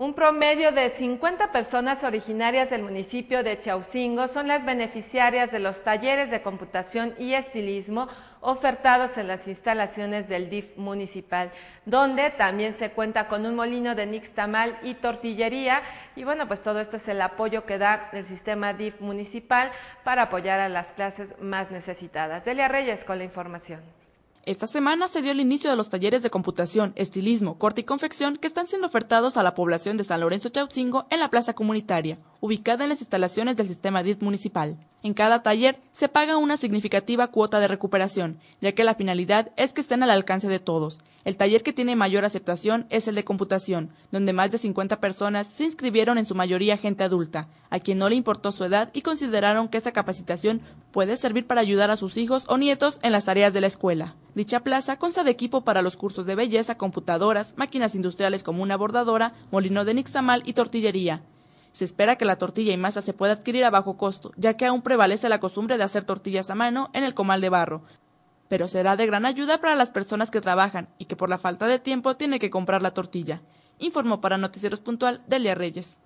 Un promedio de 50 personas originarias del municipio de Chausingo son las beneficiarias de los talleres de computación y estilismo ofertados en las instalaciones del DIF municipal, donde también se cuenta con un molino de nixtamal y tortillería. Y bueno, pues todo esto es el apoyo que da el sistema DIF municipal para apoyar a las clases más necesitadas. Delia Reyes con la información. Esta semana se dio el inicio de los talleres de computación, estilismo, corte y confección que están siendo ofertados a la población de San Lorenzo Chautzingo en la plaza comunitaria ubicada en las instalaciones del sistema DIT municipal. En cada taller se paga una significativa cuota de recuperación, ya que la finalidad es que estén al alcance de todos. El taller que tiene mayor aceptación es el de computación, donde más de 50 personas se inscribieron en su mayoría gente adulta, a quien no le importó su edad y consideraron que esta capacitación puede servir para ayudar a sus hijos o nietos en las tareas de la escuela. Dicha plaza consta de equipo para los cursos de belleza, computadoras, máquinas industriales como una bordadora, molino de nixtamal y tortillería. Se espera que la tortilla y masa se pueda adquirir a bajo costo, ya que aún prevalece la costumbre de hacer tortillas a mano en el comal de barro, pero será de gran ayuda para las personas que trabajan y que por la falta de tiempo tienen que comprar la tortilla, informó para Noticieros Puntual Delia Reyes.